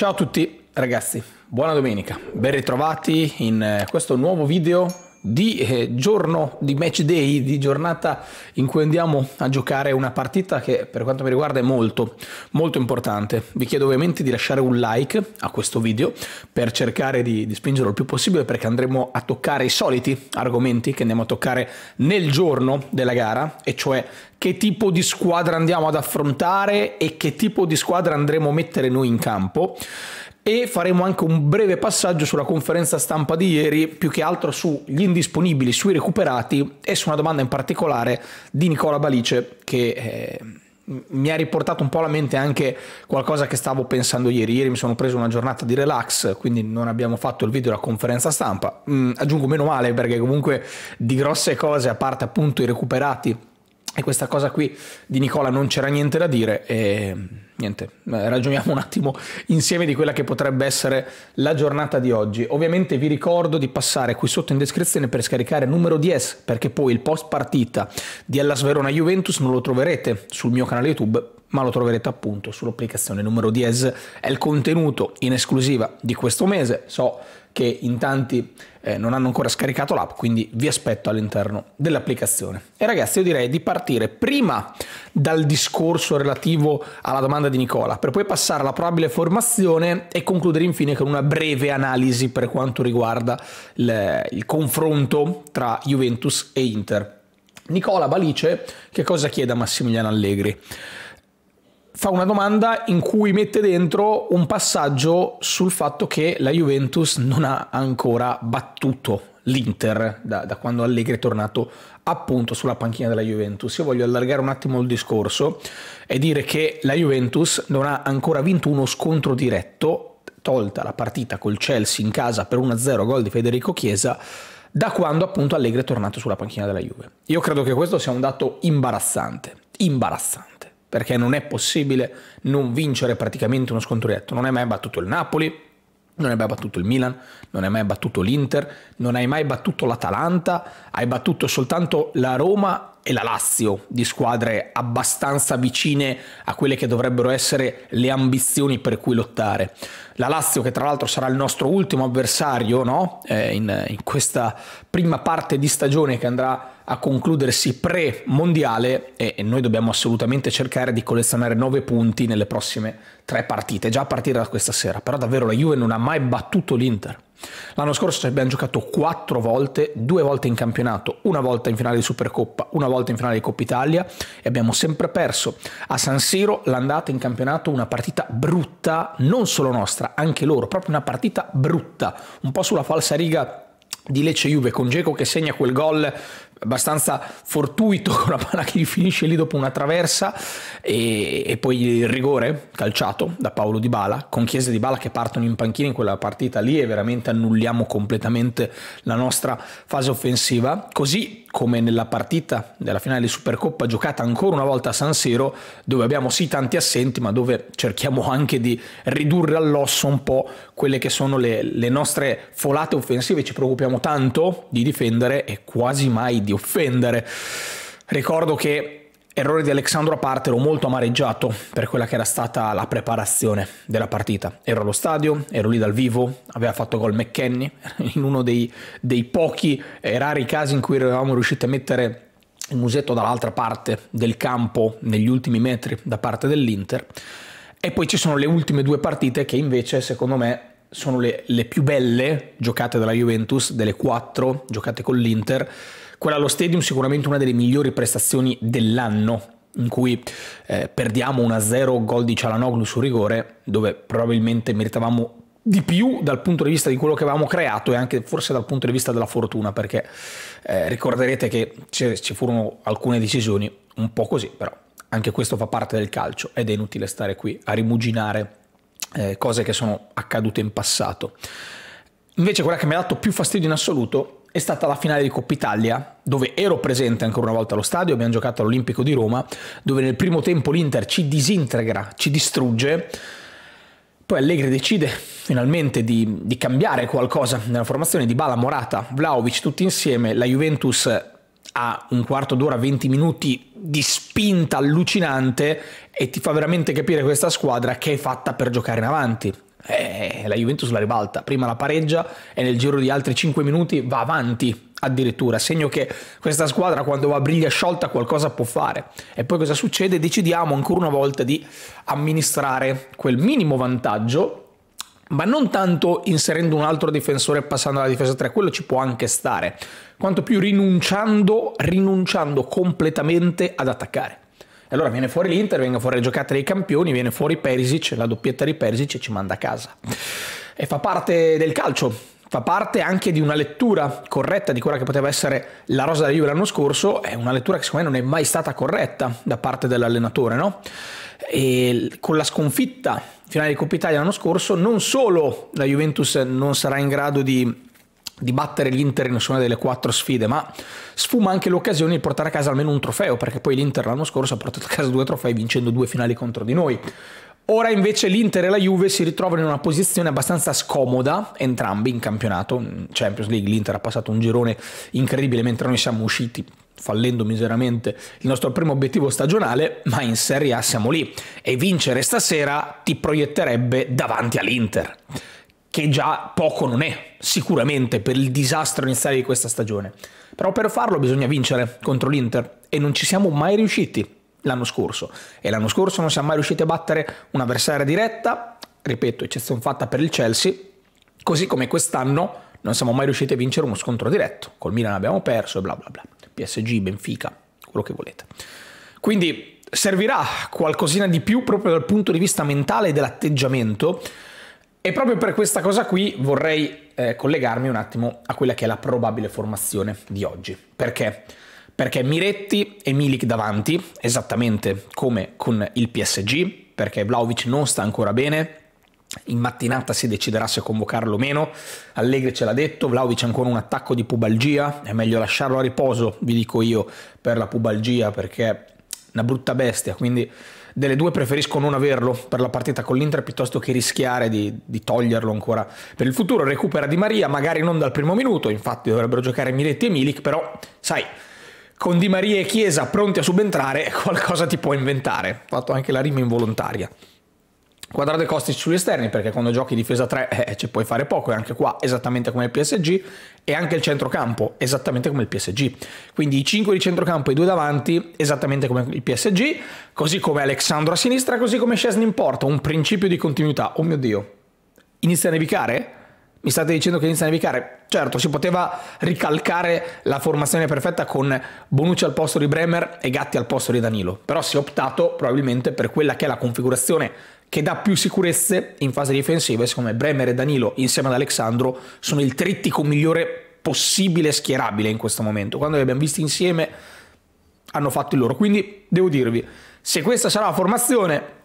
Ciao a tutti ragazzi, buona domenica, ben ritrovati in eh, questo nuovo video di eh, giorno di match day, di giornata in cui andiamo a giocare una partita che per quanto mi riguarda è molto molto importante. Vi chiedo ovviamente di lasciare un like a questo video per cercare di, di spingerlo il più possibile perché andremo a toccare i soliti argomenti che andiamo a toccare nel giorno della gara e cioè che tipo di squadra andiamo ad affrontare e che tipo di squadra andremo a mettere noi in campo e faremo anche un breve passaggio sulla conferenza stampa di ieri, più che altro sugli indisponibili, sui recuperati e su una domanda in particolare di Nicola Balice che... Eh, mi ha riportato un po' alla mente anche qualcosa che stavo pensando ieri. Ieri mi sono preso una giornata di relax, quindi non abbiamo fatto il video della conferenza stampa. Mm, aggiungo meno male perché comunque di grosse cose, a parte appunto i recuperati e questa cosa qui di Nicola non c'era niente da dire e niente, eh, ragioniamo un attimo insieme di quella che potrebbe essere la giornata di oggi. Ovviamente vi ricordo di passare qui sotto in descrizione per scaricare numero 10 perché poi il post partita di Hellas Verona Juventus non lo troverete sul mio canale YouTube ma lo troverete appunto sull'applicazione numero 10. È il contenuto in esclusiva di questo mese, so che in tanti eh, non hanno ancora scaricato l'app, quindi vi aspetto all'interno dell'applicazione. E ragazzi, io direi di partire prima dal discorso relativo alla domanda di Nicola, per poi passare alla probabile formazione e concludere infine con una breve analisi per quanto riguarda il, il confronto tra Juventus e Inter. Nicola Balice che cosa chiede a Massimiliano Allegri? fa una domanda in cui mette dentro un passaggio sul fatto che la Juventus non ha ancora battuto l'Inter da, da quando Allegri è tornato appunto sulla panchina della Juventus. Io voglio allargare un attimo il discorso e dire che la Juventus non ha ancora vinto uno scontro diretto, tolta la partita col Chelsea in casa per 1-0 gol di Federico Chiesa, da quando appunto Allegri è tornato sulla panchina della Juve. Io credo che questo sia un dato imbarazzante, imbarazzante perché non è possibile non vincere praticamente uno scontro diretto. Non hai mai battuto il Napoli, non hai mai battuto il Milan, non hai mai battuto l'Inter, non hai mai battuto l'Atalanta, hai battuto soltanto la Roma e la Lazio, di squadre abbastanza vicine a quelle che dovrebbero essere le ambizioni per cui lottare. La Lazio che tra l'altro sarà il nostro ultimo avversario no? eh, in, in questa prima parte di stagione che andrà a concludersi pre-mondiale e, e noi dobbiamo assolutamente cercare di collezionare 9 punti nelle prossime tre partite, già a partire da questa sera. Però davvero la Juve non ha mai battuto l'Inter. L'anno scorso ci abbiamo giocato 4 volte, 2 volte in campionato, una volta in finale di Supercoppa, una volta in finale di Coppa Italia e abbiamo sempre perso. A San Siro l'andata in campionato una partita brutta, non solo nostra, anche loro, proprio una partita brutta, un po' sulla falsa riga di Lecce Juve con Geco che segna quel gol abbastanza fortuito con la palla che gli finisce lì dopo una traversa e, e, poi il rigore calciato da Paolo Di Bala con Chiesa Di Bala che partono in panchina in quella partita lì e veramente annulliamo completamente la nostra fase offensiva così come nella partita della finale di Supercoppa giocata ancora una volta a San Siro, dove abbiamo sì tanti assenti, ma dove cerchiamo anche di ridurre all'osso un po' quelle che sono le, le nostre folate offensive. Ci preoccupiamo tanto di difendere e quasi mai di offendere. Ricordo che Errore di Alexandro a parte Partero molto amareggiato per quella che era stata la preparazione della partita. Ero allo stadio, ero lì dal vivo, aveva fatto gol McKenny in uno dei, dei pochi e eh, rari casi in cui eravamo riusciti a mettere il musetto dall'altra parte del campo negli ultimi metri da parte dell'Inter. E poi ci sono le ultime due partite che invece secondo me sono le, le più belle giocate dalla Juventus, delle quattro giocate con l'Inter quella allo stadium sicuramente una delle migliori prestazioni dell'anno in cui eh, perdiamo 1-0 gol di Cialanoglu su rigore, dove probabilmente meritavamo di più dal punto di vista di quello che avevamo creato e anche forse dal punto di vista della fortuna, perché eh, ricorderete che ci furono alcune decisioni un po' così, però anche questo fa parte del calcio ed è inutile stare qui a rimuginare eh, cose che sono accadute in passato. Invece quella che mi ha dato più fastidio in assoluto è stata la finale di Coppa Italia, dove ero presente ancora una volta allo stadio, abbiamo giocato all'Olimpico di Roma, dove nel primo tempo l'Inter ci disintegra, ci distrugge. Poi Allegri decide finalmente di, di cambiare qualcosa nella formazione di Bala, Morata, Vlaovic, tutti insieme. La Juventus ha un quarto d'ora, 20 minuti di spinta allucinante e ti fa veramente capire questa squadra che è fatta per giocare in avanti eh, la Juventus la ribalta, prima la pareggia e nel giro di altri 5 minuti va avanti addirittura, segno che questa squadra quando va a briglia sciolta qualcosa può fare. E poi cosa succede? Decidiamo ancora una volta di amministrare quel minimo vantaggio, ma non tanto inserendo un altro difensore e passando alla difesa 3, quello ci può anche stare, quanto più rinunciando, rinunciando completamente ad attaccare allora viene fuori l'Inter, vengono fuori le giocate dei campioni, viene fuori Perisic, la doppietta di Perisic e ci manda a casa. E fa parte del calcio, fa parte anche di una lettura corretta di quella che poteva essere la rosa della Juve l'anno scorso, è una lettura che secondo me non è mai stata corretta da parte dell'allenatore, no? E con la sconfitta finale di Coppa Italia l'anno scorso, non solo la Juventus non sarà in grado di di battere l'Inter in nessuna delle quattro sfide, ma sfuma anche l'occasione di portare a casa almeno un trofeo, perché poi l'Inter l'anno scorso ha portato a casa due trofei vincendo due finali contro di noi. Ora invece l'Inter e la Juve si ritrovano in una posizione abbastanza scomoda, entrambi in campionato, in Champions League l'Inter ha passato un girone incredibile mentre noi siamo usciti fallendo miseramente il nostro primo obiettivo stagionale, ma in Serie A siamo lì e vincere stasera ti proietterebbe davanti all'Inter che già poco non è, sicuramente, per il disastro iniziale di questa stagione. Però per farlo bisogna vincere contro l'Inter e non ci siamo mai riusciti l'anno scorso. E l'anno scorso non siamo mai riusciti a battere un'avversaria diretta, ripeto, eccezione fatta per il Chelsea, così come quest'anno non siamo mai riusciti a vincere uno scontro diretto. Col Milan abbiamo perso e bla bla bla. PSG, Benfica, quello che volete. Quindi servirà qualcosina di più proprio dal punto di vista mentale e dell'atteggiamento e proprio per questa cosa qui vorrei eh, collegarmi un attimo a quella che è la probabile formazione di oggi. Perché? Perché Miretti e Milik davanti, esattamente come con il PSG, perché Vlaovic non sta ancora bene, in mattinata si deciderà se convocarlo o meno, Allegri ce l'ha detto, Vlaovic ancora un attacco di pubalgia, è meglio lasciarlo a riposo, vi dico io, per la pubalgia, perché è una brutta bestia, quindi delle due preferisco non averlo per la partita con l'Inter piuttosto che rischiare di, di, toglierlo ancora per il futuro. Recupera Di Maria, magari non dal primo minuto, infatti dovrebbero giocare Miletti e Milik, però sai, con Di Maria e Chiesa pronti a subentrare qualcosa ti può inventare. Ho fatto anche la rima involontaria. Quadrado e Kostic sugli esterni perché quando giochi difesa 3 eh, eh, ci puoi fare poco e anche qua esattamente come il PSG e anche il centrocampo esattamente come il PSG quindi i 5 di centrocampo e i 2 davanti esattamente come il PSG così come Alexandro a sinistra così come Scesni in porta un principio di continuità oh mio dio inizia a nevicare? Mi state dicendo che inizia a nevicare? Certo, si poteva ricalcare la formazione perfetta con Bonucci al posto di Bremer e Gatti al posto di Danilo, però si è optato probabilmente per quella che è la configurazione che dà più sicurezze in fase difensiva. E secondo Bremer e Danilo, insieme ad Alexandro, sono il trittico migliore possibile schierabile in questo momento. Quando li abbiamo visti insieme hanno fatto il loro. Quindi devo dirvi, se questa sarà la formazione,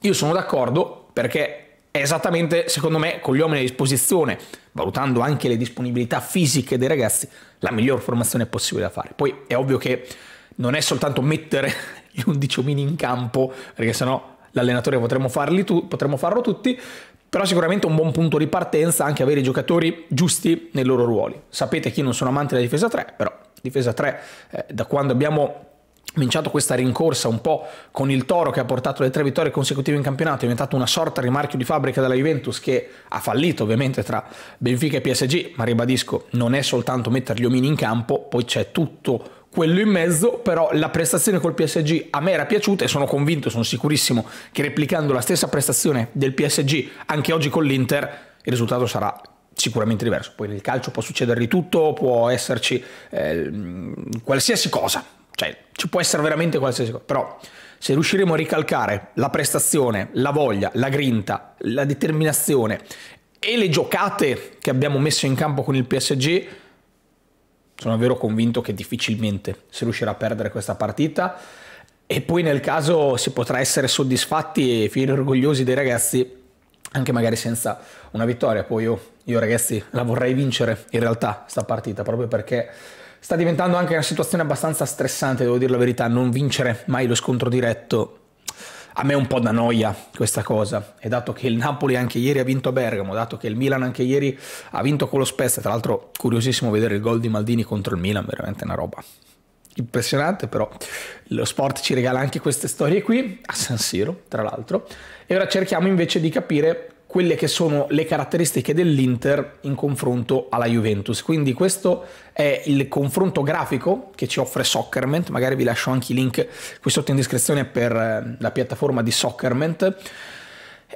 io sono d'accordo perché è esattamente, secondo me, con gli uomini a disposizione, valutando anche le disponibilità fisiche dei ragazzi, la miglior formazione possibile da fare. Poi è ovvio che non è soltanto mettere gli 11 omini in campo, perché sennò l'allenatore potremmo, tu- potremmo farlo tutti, però sicuramente un buon punto di partenza anche avere i giocatori giusti nei loro ruoli. Sapete che io non sono amante della difesa 3, però difesa 3 eh, da quando abbiamo cominciato questa rincorsa un po' con il Toro che ha portato le tre vittorie consecutive in campionato, è diventato una sorta di marchio di fabbrica della Juventus che ha fallito ovviamente tra Benfica e PSG, ma ribadisco non è soltanto mettere gli omini in campo, poi c'è tutto quello in mezzo, però la prestazione col PSG a me era piaciuta e sono convinto, sono sicurissimo che replicando la stessa prestazione del PSG anche oggi con l'Inter, il risultato sarà sicuramente diverso. Poi nel calcio può succedere di tutto, può esserci eh, qualsiasi cosa, cioè ci può essere veramente qualsiasi cosa, però se riusciremo a ricalcare la prestazione, la voglia, la grinta, la determinazione e le giocate che abbiamo messo in campo con il PSG, sono davvero convinto che difficilmente si riuscirà a perdere questa partita e poi nel caso si potrà essere soddisfatti e fieri orgogliosi dei ragazzi anche magari senza una vittoria. Poi io, io ragazzi la vorrei vincere in realtà sta partita proprio perché sta diventando anche una situazione abbastanza stressante, devo dire la verità, non vincere mai lo scontro diretto a me è un po' da noia questa cosa, e dato che il Napoli anche ieri ha vinto a Bergamo, dato che il Milan anche ieri ha vinto con lo Spezia, tra l'altro curiosissimo vedere il gol di Maldini contro il Milan, veramente una roba impressionante, però lo sport ci regala anche queste storie qui, a San Siro tra l'altro, e ora cerchiamo invece di capire quelle che sono le caratteristiche dell'Inter in confronto alla Juventus. Quindi questo è il confronto grafico che ci offre Soccerment, magari vi lascio anche i link qui sotto in descrizione per eh, la piattaforma di Soccerment.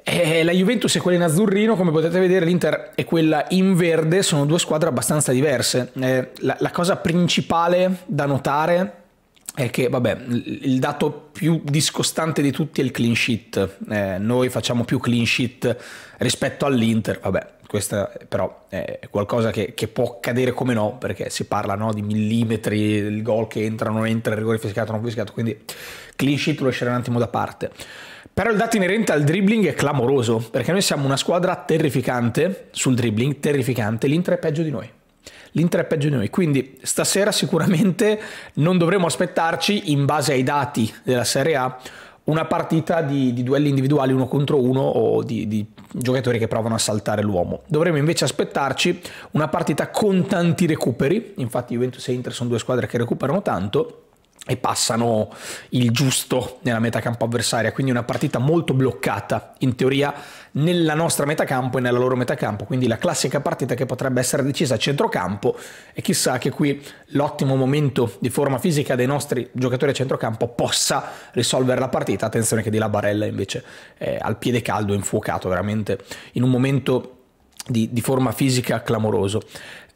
E eh, la Juventus è quella in azzurrino, come potete vedere l'Inter è quella in verde, sono due squadre abbastanza diverse. Eh, la cosa principale da notare è che vabbè, il dato più discostante di tutti è il clean sheet. Eh, noi facciamo più clean sheet rispetto all'Inter, vabbè, questo però è qualcosa che, che, può accadere come no, perché si parla no, di millimetri, il gol che entra, non entra, il rigore fiscato, non fiscato, quindi clean sheet lo lascerei un attimo da parte. Però il dato inerente al dribbling è clamoroso, perché noi siamo una squadra terrificante sul dribbling, terrificante, l'Inter è peggio di noi. L'Inter è peggio di noi, quindi stasera sicuramente non dovremo aspettarci, in base ai dati della Serie A, una partita di, di duelli individuali uno contro uno o di, di giocatori che provano a saltare l'uomo. Dovremmo invece aspettarci una partita con tanti recuperi, infatti Juventus e Inter sono due squadre che recuperano tanto, e passano il giusto nella metacampo avversaria, quindi una partita molto bloccata in teoria nella nostra metacampo e nella loro metacampo, quindi la classica partita che potrebbe essere decisa a centrocampo e chissà che qui l'ottimo momento di forma fisica dei nostri giocatori a centrocampo possa risolvere la partita, attenzione che di la Barella invece è al piede caldo, infuocato veramente in un momento di, di, forma fisica clamoroso.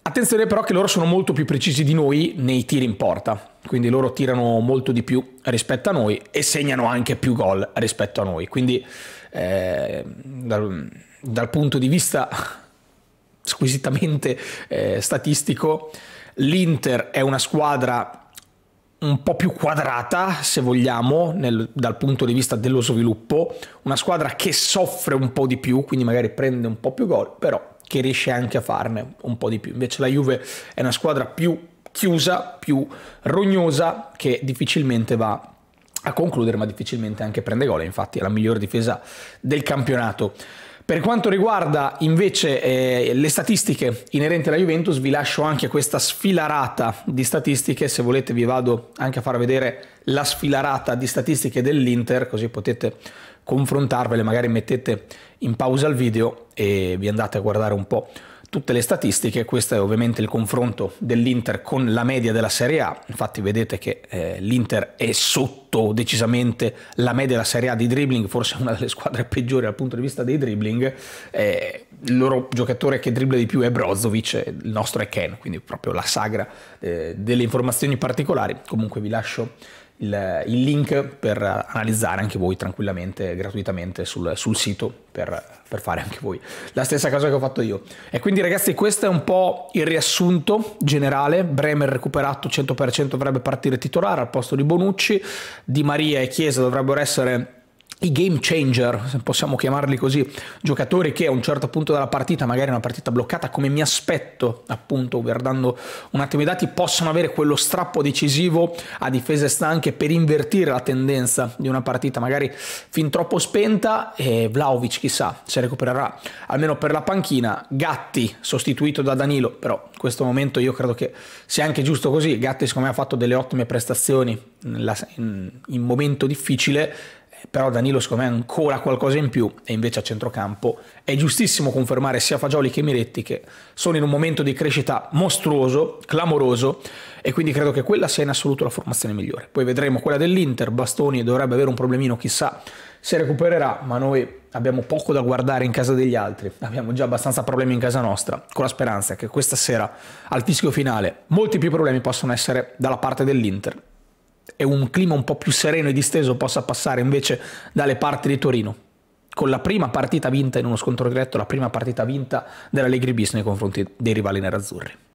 Attenzione però che loro sono molto più precisi di noi nei tiri in porta, quindi loro tirano molto di più rispetto a noi e segnano anche più gol rispetto a noi, quindi eh, dal, dal, punto di vista squisitamente eh, statistico l'Inter è una squadra un po' più quadrata, se vogliamo, nel, dal punto di vista dello sviluppo, una squadra che soffre un po' di più, quindi magari prende un po' più gol, però che riesce anche a farne un po' di più. Invece la Juve è una squadra più chiusa, più rognosa, che difficilmente va a concludere, ma difficilmente anche prende gol. Infatti è la migliore difesa del campionato. Per quanto riguarda invece eh, le statistiche inerenti alla Juventus, vi lascio anche questa sfilarata di statistiche. Se volete, vi vado anche a far vedere la sfilarata di statistiche dell'Inter, così potete confrontarvele, magari mettete in pausa il video e vi andate a guardare un po' tutte le statistiche, questo è ovviamente il confronto dell'Inter con la media della Serie A, infatti vedete che eh, l'Inter è sotto decisamente la media della Serie A di dribbling, forse una delle squadre peggiori dal punto di vista dei dribbling, eh, il loro giocatore che dribbla di più è Brozovic, il nostro è Ken, quindi proprio la sagra eh, delle informazioni particolari, comunque vi lascio il, il link per analizzare anche voi tranquillamente, gratuitamente sul, sul sito per, per, fare anche voi la stessa cosa che ho fatto io. E quindi ragazzi questo è un po' il riassunto generale, Bremer recuperato 100% dovrebbe partire titolare al posto di Bonucci, Di Maria e Chiesa dovrebbero essere i game changer, se possiamo chiamarli così, giocatori che a un certo punto della partita, magari una partita bloccata, come mi aspetto, appunto, guardando un attimo i dati, possono avere quello strappo decisivo a difese stanche per invertire la tendenza di una partita magari fin troppo spenta e Vlaovic chissà se recupererà almeno per la panchina, Gatti sostituito da Danilo, però in questo momento io credo che sia anche giusto così, Gatti secondo me ha fatto delle ottime prestazioni in, in momento difficile però Danilo secondo me ha ancora qualcosa in più e invece a centrocampo è giustissimo confermare sia Fagioli che Miretti che sono in un momento di crescita mostruoso, clamoroso e quindi credo che quella sia in assoluto la formazione migliore. Poi vedremo quella dell'Inter, Bastoni dovrebbe avere un problemino chissà se recupererà, ma noi abbiamo poco da guardare in casa degli altri, abbiamo già abbastanza problemi in casa nostra, con la speranza che questa sera al fischio finale molti più problemi possono essere dalla parte dell'Inter e un clima un po' più sereno e disteso possa passare invece dalle parti di Torino. Con la prima partita vinta in uno scontro diretto, la prima partita vinta della Legri Bis nei confronti dei rivali nerazzurri.